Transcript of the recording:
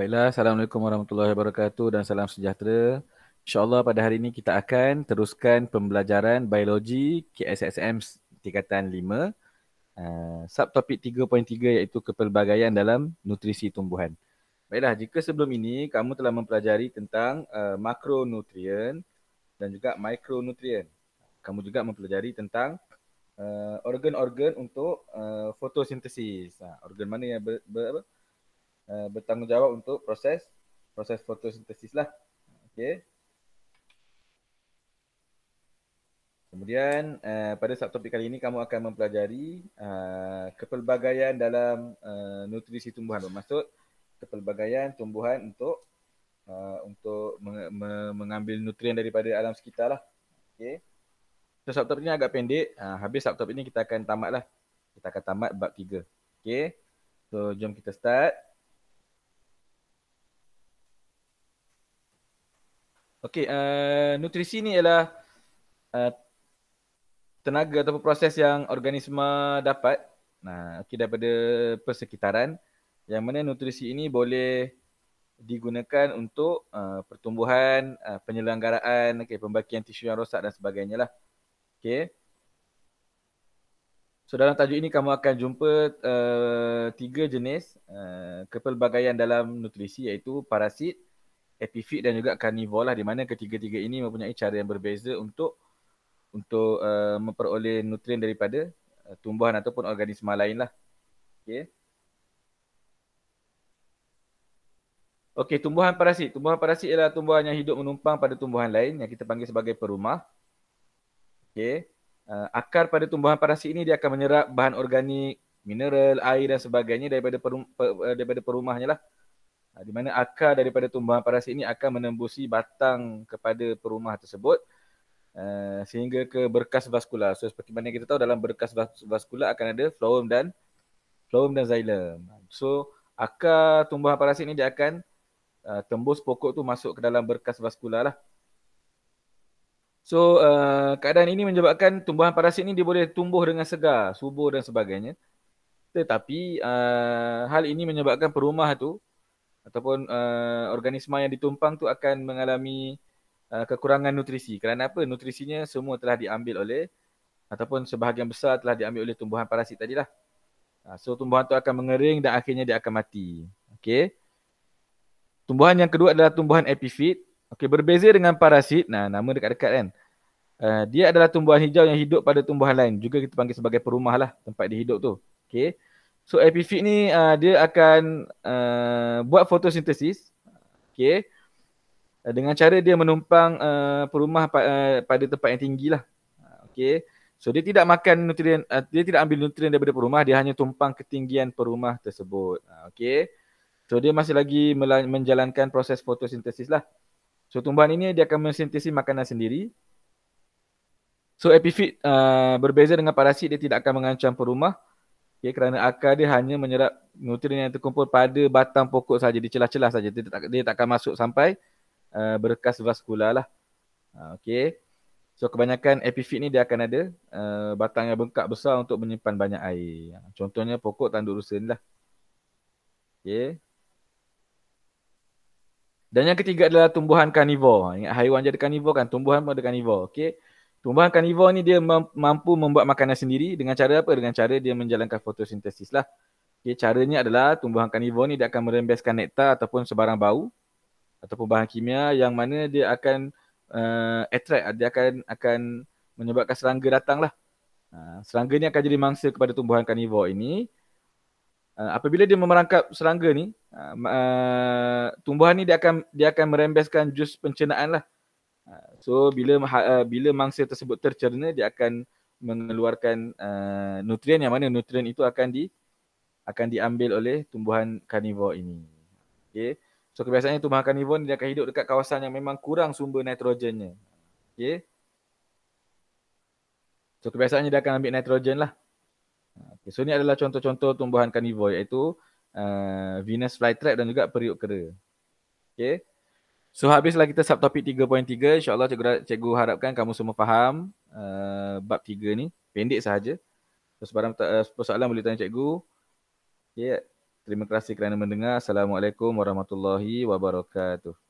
Baiklah, Assalamualaikum warahmatullahi wabarakatuh dan salam sejahtera. InsyaAllah pada hari ini kita akan teruskan pembelajaran biologi KSSM tingkatan 5. Uh, eh, subtopik 3.3 iaitu kepelbagaian dalam nutrisi tumbuhan. Baiklah, jika sebelum ini kamu telah mempelajari tentang uh, makronutrien dan juga mikronutrien. Kamu juga mempelajari tentang uh, organ-organ untuk uh, fotosintesis. Uh, organ mana yang ber, ber Eh, bertanggungjawab untuk proses proses fotosintesis lah. Okey. Kemudian uh, pada subtopik kali ini kamu akan mempelajari uh, kepelbagaian dalam uh, nutrisi tumbuhan. bermaksud kepelbagaian tumbuhan untuk uh, untuk meng- me- mengambil nutrien daripada alam sekitar lah. Okay. So subtopik ini agak pendek. Uh, habis subtopik ini kita akan tamat lah. Kita akan tamat bab tiga. Okay. So jom kita start. Okey, uh, nutrisi ni ialah uh, tenaga atau proses yang organisma dapat nah okey daripada persekitaran yang mana nutrisi ini boleh digunakan untuk uh, pertumbuhan, uh, penyelenggaraan, okey pembakian tisu yang rosak dan sebagainya lah. Okey. So dalam tajuk ini kamu akan jumpa uh, tiga jenis uh, kepelbagaian dalam nutrisi iaitu parasit, uh, epifit dan juga carnivore lah di mana ketiga-tiga ini mempunyai cara yang berbeza untuk untuk uh, memperoleh nutrien daripada uh, tumbuhan ataupun organisma lain lah. Okay. Okey, tumbuhan parasit. Tumbuhan parasit ialah tumbuhan yang hidup menumpang pada tumbuhan lain yang kita panggil sebagai perumah. Okay, Uh, akar pada tumbuhan parasit ini dia akan menyerap bahan organik, mineral, air dan sebagainya daripada perum- per, uh, daripada perumahnya lah. Ha, di mana akar daripada tumbuhan parasit ini akan menembusi batang kepada perumah tersebut uh, sehingga ke berkas vaskular. So seperti mana kita tahu dalam berkas vaskular akan ada phloem dan phloem dan xylem. So akar tumbuhan parasit ini dia akan uh, tembus pokok tu masuk ke dalam berkas vaskular lah. So uh, keadaan ini menyebabkan tumbuhan parasit ini dia boleh tumbuh dengan segar, subur dan sebagainya. Tetapi uh, hal ini menyebabkan perumah tu ataupun uh, organisma yang ditumpang tu akan mengalami uh, kekurangan nutrisi. Kerana apa? Nutrisinya semua telah diambil oleh ataupun sebahagian besar telah diambil oleh tumbuhan parasit tadilah. Uh, so tumbuhan tu akan mengering dan akhirnya dia akan mati. Okey. Tumbuhan yang kedua adalah tumbuhan epifit. Okey, berbeza dengan parasit. Nah, nama dekat-dekat kan. Uh, dia adalah tumbuhan hijau yang hidup pada tumbuhan lain. Juga kita panggil sebagai perumah lah tempat dia hidup tu. Okey. So epifit ni uh, dia akan uh, buat fotosintesis. Okay. Uh, dengan cara dia menumpang uh, perumah pa, uh, pada tempat yang tinggi lah. Uh, okay. So dia tidak makan nutrien, uh, dia tidak ambil nutrien daripada perumah. Dia hanya tumpang ketinggian perumah tersebut. Uh, okay. So dia masih lagi menjalankan proses fotosintesis lah. So tumbuhan ini dia akan mensintesis makanan sendiri. So epifit uh, berbeza dengan parasit dia tidak akan mengancam perumah. Okay, ya, kerana akar dia hanya menyerap nutrien yang terkumpul pada batang pokok saja, di celah-celah saja. Dia tak, akan masuk sampai uh, berkas vaskula lah. Uh, ha, okay. So kebanyakan epifit ni dia akan ada uh, batang yang bengkak besar untuk menyimpan banyak air. Ha, contohnya pokok tanduk rusa ni lah. Okay. Dan yang ketiga adalah tumbuhan karnivor. Ingat haiwan jadi karnivor kan? Tumbuhan pun ada karnivor. Okay. Tumbuhan karnivor ni dia mampu membuat makanan sendiri dengan cara apa? Dengan cara dia menjalankan fotosintesis lah. Okay, caranya adalah tumbuhan karnivor ni dia akan merembeskan nektar ataupun sebarang bau ataupun bahan kimia yang mana dia akan uh, attract, dia akan akan menyebabkan serangga datang lah. Uh, serangga ni akan jadi mangsa kepada tumbuhan karnivor ini. Uh, apabila dia memerangkap serangga ni, uh, uh, tumbuhan ni dia akan dia akan merembeskan jus pencernaan lah. Ah, so bila uh, bila mangsa tersebut tercerna dia akan mengeluarkan uh, nutrien yang mana nutrien itu akan di akan diambil oleh tumbuhan karnivor ini. Okey. So kebiasaannya tumbuhan karnivor ni dia akan hidup dekat kawasan yang memang kurang sumber nitrogennya. Okey. So kebiasaannya dia akan ambil nitrogen lah. Okay. So ni adalah contoh-contoh tumbuhan karnivor iaitu uh, Venus flytrap dan juga periuk kera. Okey. So habislah kita sub topik 3.3 Insya Allah cikgu, cikgu harapkan kamu semua faham uh, bab 3 ni pendek sahaja so, sebarang uh, persoalan boleh tanya cikgu yeah. terima kasih kerana mendengar Assalamualaikum warahmatullahi wabarakatuh